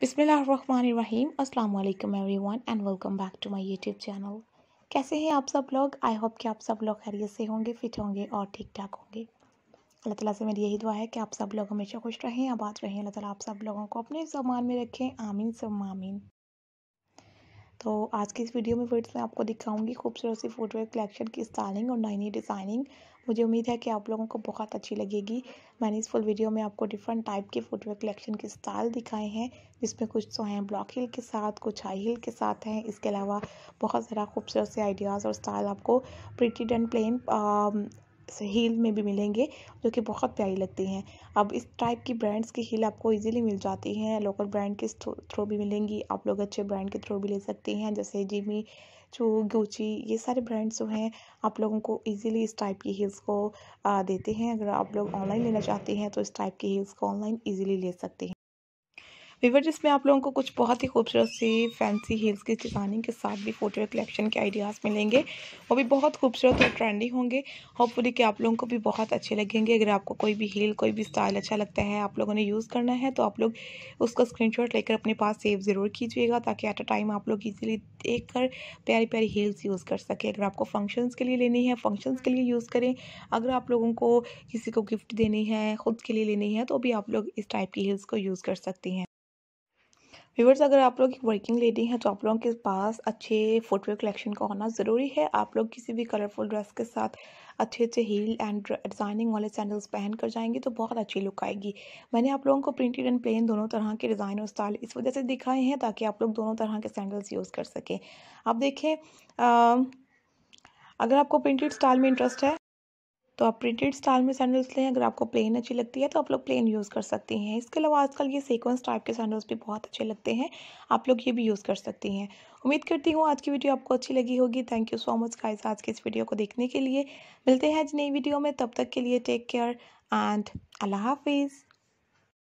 बिसमीम अल्लाम everyone and welcome back to my YouTube channel कैसे हैं आप सब लोग आई होप कि आप सब लोग खैरियत से होंगे फिट होंगे और ठीक ठाक होंगे अल्लाह ताला से मेरी यही दुआ है कि आप सब लोग हमेशा खुश रहें आबाद रहें अल्लाह ताला आप सब लोगों को अपने सामान में रखें आमीन सब आमीन तो आज की इस वीडियो में फिर मैं आपको दिखाऊंगी खूबसूरत सी फोटोवेयर कलेक्शन की स्टाइलिंग और नई नई डिज़ाइनिंग मुझे उम्मीद है कि आप लोगों को बहुत अच्छी लगेगी मैंने इस फुल वीडियो में आपको डिफरेंट टाइप के फोटोवेयर कलेक्शन के स्टाइल दिखाए हैं जिसमें कुछ तो हैं ब्लॉक हिल के साथ कुछ हाई हिल के साथ हैं इसके अलावा बहुत सारा खूबसूरत से आइडियाज़ और स्टाइल आपको प्रिटेड एंड प्लेन हील में भी मिलेंगे जो कि बहुत प्यारी लगती हैं अब इस टाइप की ब्रांड्स की हील आपको इजीली मिल जाती हैं लोकल ब्रांड के थ्रू भी मिलेंगी आप लोग अच्छे ब्रांड के थ्रू भी ले सकते हैं जैसे जिमी चू गुची ये सारे ब्रांड्स जो हैं आप लोगों को इजीली इस टाइप की हील्स को देते हैं अगर आप लोग ऑनलाइन लेना चाहते हैं तो इस टाइप की हील्स को ऑनलाइन ईजिली ले सकते हैं विवर जिसमें आप लोगों को कुछ बहुत ही खूबसूरत सी फैंसी हील्स की डिज़ाइनिंग के साथ भी फोटो कलेक्शन के आइडियाज़ मिलेंगे वो भी बहुत खूबसूरत और ट्रेंडी होंगे होपफुली कि आप लोगों को भी बहुत अच्छे लगेंगे अगर आपको कोई भी हील कोई भी स्टाइल अच्छा लगता है आप लोगों ने यूज़ करना है तो आप लोग उसका स्क्रीन लेकर अपने पास सेव ज़रूर कीजिएगा ताकि एट अ टाइम आप लोग ईजिली देख कर प्यारी प्यारी हील्स यूज़ कर सकें अगर आपको फंक्शंस के लिए लेनी है फंक्शंस के लिए यूज़ करें अगर आप लोगों को किसी को गिफ्ट देनी है ख़ुद के लिए लेनी है तो भी आप लोग इस टाइप की हील्स को यूज़ कर सकती हैं व्यूवर्स अगर आप लोग एक वर्किंग लेडी हैं तो आप लोगों के पास अच्छे फुटवेयर कलेक्शन का होना ज़रूरी है आप लोग किसी भी कलरफुल ड्रेस के साथ अच्छे अच्छे हील एंड डिज़ाइनिंग वाले सैंडल्स पहन कर जाएंगे तो बहुत अच्छी लुक आएगी मैंने आप लोगों को प्रिंटेड एंड प्लेन दोनों तरह के डिज़ाइन और स्टाइल इस वजह से दिखाए हैं ताकि आप लोग दोनों तरह के सैंडल्स यूज़ कर सकें आप देखें अगर आपको प्रिंटेड स्टाइल में इंटरेस्ट है तो आप प्रिंटेड स्टाइल में सैंडल्स लें अगर आपको प्लेन अच्छी लगती है तो आप लोग प्लेन यूज़ कर सकती हैं इसके अलावा आजकल ये सीक्वेंस टाइप के सैंडल्स भी बहुत अच्छे लगते हैं आप लोग ये भी यूज़ कर सकती हैं उम्मीद करती हूँ आज की वीडियो आपको अच्छी लगी होगी thank you so much guys आज की इस वीडियो को देखने के लिए मिलते हैं आज नई वीडियो में तब तक के लिए टेक केयर एंड अल्लाह हाफिज़